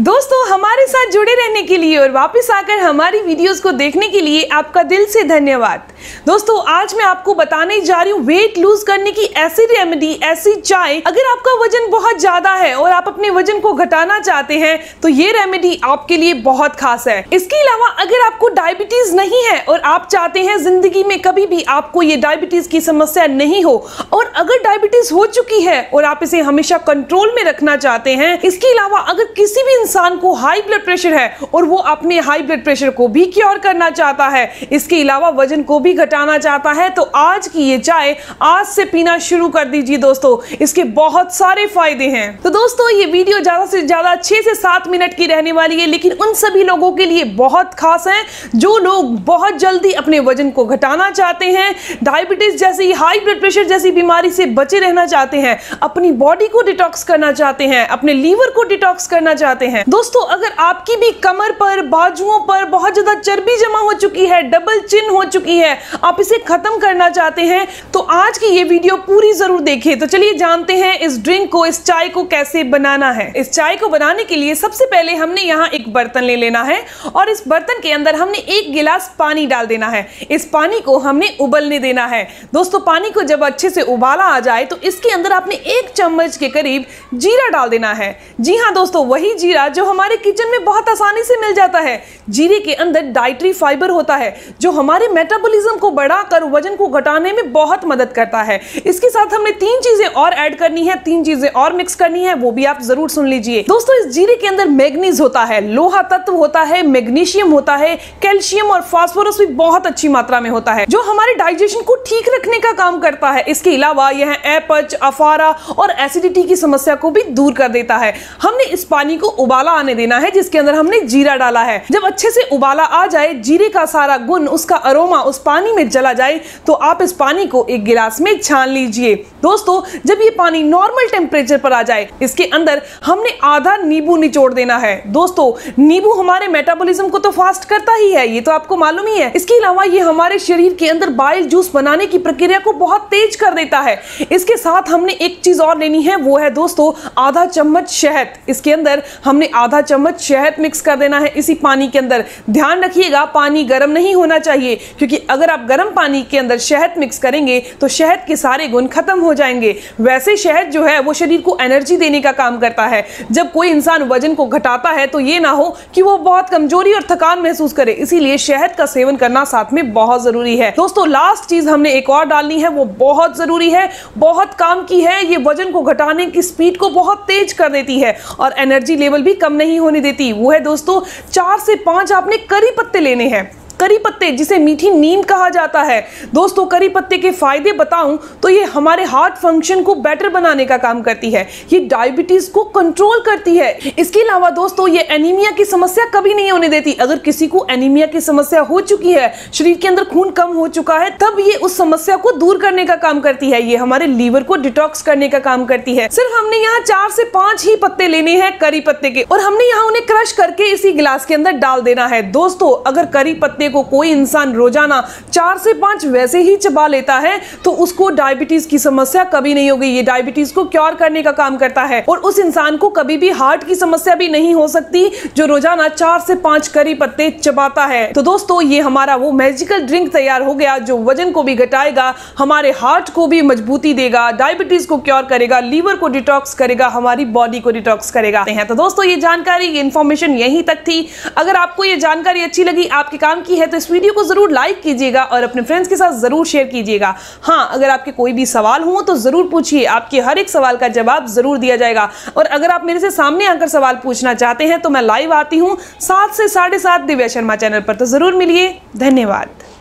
दोस्तों हमारे साथ जुड़े रहने के लिए और वापस आकर हमारी वीडियोस को देखने के लिए आपका दिल से धन्यवाद दोस्तों आज मैं आपको बताने जा रही हूँ वेट लूज करने की ऐसी रेमेडी ऐसी चाय अगर आपका वजन बहुत ज्यादा है और आप अपने वजन को घटाना चाहते हैं तो ये रेमेडी आपके लिए बहुत खास है इसके अलावा अगर आपको डायबिटीज नहीं है और आप चाहते हैं जिंदगी में कभी भी आपको ये डायबिटीज की समस्या नहीं हो और अगर डायबिटीज हो चुकी है और आप इसे हमेशा कंट्रोल में रखना चाहते हैं इसके अलावा अगर किसी भी इंसान को हाई ब्लड प्रेशर है और वो अपने हाई ब्लड प्रेशर को भी क्योर करना चाहता है इसके अलावा वजन को भी घटाना चाहता है तो आज की ये चाय आज से पीना शुरू कर दीजिए दोस्तों इसके बहुत सारे फायदे हैं तो दोस्तों ये वीडियो ज़्यादा से ज़्यादा छह से सात मिनट की रहने वाली है लेकिन उन सभी लोगों के लिए बहुत खास है जो लोग बहुत जल्दी अपने वजन को घटाना चाहते हैं डायबिटीज़ जैसी हाई ब्लड प्रेशर जैसी बीमारी से बचे रहना चाहते हैं अपनी बॉडी को डिटॉक्स करना चाहते हैं अपने लीवर को डिटॉक्स करना चाहते हैं हैं दोस्तों अगर आपकी भी कमर पर बाजुओं पर बहुत ज्यादा चर्बी जमा हो चुकी है डबल चिन हो चुकी है आप इसे खत्म करना चाहते हैं तो आज की ये वीडियो पूरी जरूर देखें तो चलिए जानते हैं इस ड्रिंक को इस चाय को कैसे बनाना है इस चाय को बनाने के लिए सबसे पहले हमने यहाँ एक बर्तन ले लेना है और इस बर्तन के अंदर हमने एक गिलास पानी डाल देना है इस पानी को हमने उबलने देना है दोस्तों पानी को जब अच्छे से उबाला आ जाए तो इसके अंदर आपने एक चम्मच के करीब जीरा डाल देना है जी हाँ दोस्तों वही जीरा जीरा जो हमारे किचन में बहुत आसानी से मिल जाता है जीरे के अंदर डाइट्री फाइबर होता है जो हमारे मेटाबॉलिज्म को बढ़ाकर वजन को घटाने में बहुत मदद करता है इसके साथ हमने तीन चीजें और ऐड करनी है तीन चीजें और मिक्स करनी है वो भी आप जरूर सुन लीजिए दोस्तों इस जीरे के अंदर मैग्नीज होता है लोहा तत्व होता है मैग्नीशियम होता है कैल्शियम और फॉस्फोरस भी बहुत अच्छी मात्रा में होता है जो हमारे डाइजेशन को ठीक रखने का काम करता है इसके अलावा यह एपच अफारा और एसिडिटी की समस्या को भी दूर कर देता है हमने इस पानी को उबाल उबाला आने देना है जिसके अंदर हमने जीरा डाला है जब अच्छे से उबाला आ जाए जीरे का सारा गुण उसका अरोमा उस पानी में जला जाए तो आप इस पानी को एक गिलास में छान लीजिए दोस्तों जब ये पानी नॉर्मल टेम्परेचर पर आ जाए इसके अंदर हमने आधा नींबू निचोड़ देना है दोस्तों नींबू हमारे मेटाबोलिज्म को तो फास्ट करता ही है ये तो आपको मालूम ही है इसके अलावा ये हमारे शरीर के अंदर बाइल जूस बनाने की प्रक्रिया को बहुत तेज कर देता है इसके साथ हमने एक चीज और लेनी है वो है दोस्तों आधा चम्मच शहद इसके अंदर हमने हमने आधा चम्मच शहद मिक्स कर देना है इसी पानी के अंदर ध्यान रखिएगा पानी गर्म नहीं होना चाहिए क्योंकि अगर आप गर्म पानी के अंदर शहद मिक्स करेंगे तो शहद के सारे गुण खत्म हो जाएंगे वैसे शहद जो है वो शरीर को एनर्जी देने का काम करता है जब कोई इंसान वजन को घटाता है तो ये ना हो कि वो बहुत कमजोरी और थकान महसूस करे इसीलिए शहद का सेवन करना साथ में बहुत जरूरी है दोस्तों लास्ट चीज हमने एक और डालनी है वो बहुत जरूरी है बहुत काम की है ये वजन को घटाने की स्पीड को बहुत तेज कर देती है और एनर्जी लेवल भी कम नहीं होने देती वो है दोस्तों चार से पांच आपने करी पत्ते लेने हैं करी पत्ते जिसे मीठी नीम कहा जाता है दोस्तों करी पत्ते के फायदे बताऊं तो ये हमारे हार्ट फंक्शन को बेटर बनाने का काम करती है ये डायबिटीज को कंट्रोल करती है इसके अलावा दोस्तों ये एनीमिया की समस्या कभी नहीं होने देती अगर किसी को एनीमिया की समस्या हो चुकी है शरीर के अंदर खून कम हो चुका है तब ये उस समस्या को दूर करने का काम करती है ये हमारे लीवर को डिटॉक्स करने का काम करती है सिर्फ हमने यहाँ चार से पांच ही पत्ते लेने हैं करी पत्ते के और हमने यहाँ उन्हें क्रश करके इसी गिलास के अंदर डाल देना है दोस्तों अगर करी पत्ते पत्ते को कोई इंसान रोजाना चार से पांच वैसे ही चबा लेता है तो उसको डायबिटीज की समस्या कभी नहीं होगी ये डायबिटीज को क्योर करने का काम करता है और उस इंसान को कभी भी हार्ट की समस्या भी नहीं हो सकती जो रोजाना चार से पांच करी पत्ते चबाता है तो दोस्तों ये हमारा वो मैजिकल ड्रिंक तैयार हो गया जो वजन को भी घटाएगा हमारे हार्ट को भी मजबूती देगा डायबिटीज को क्योर करेगा लीवर को डिटॉक्स करेगा हमारी बॉडी को डिटॉक्स करेगा तो दोस्तों ये जानकारी ये इन्फॉर्मेशन यहीं तक थी अगर आपको ये जानकारी अच्छी लगी आपके काम की की है तो इस वीडियो को ज़रूर लाइक कीजिएगा और अपने फ्रेंड्स के साथ ज़रूर शेयर कीजिएगा हाँ अगर आपके कोई भी सवाल हो तो ज़रूर पूछिए आपके हर एक सवाल का जवाब ज़रूर दिया जाएगा और अगर आप मेरे से सामने आकर सवाल पूछना चाहते हैं तो मैं लाइव आती हूँ सात से साढ़े सात दिव्या शर्मा चैनल पर तो ज़रूर मिलिए धन्यवाद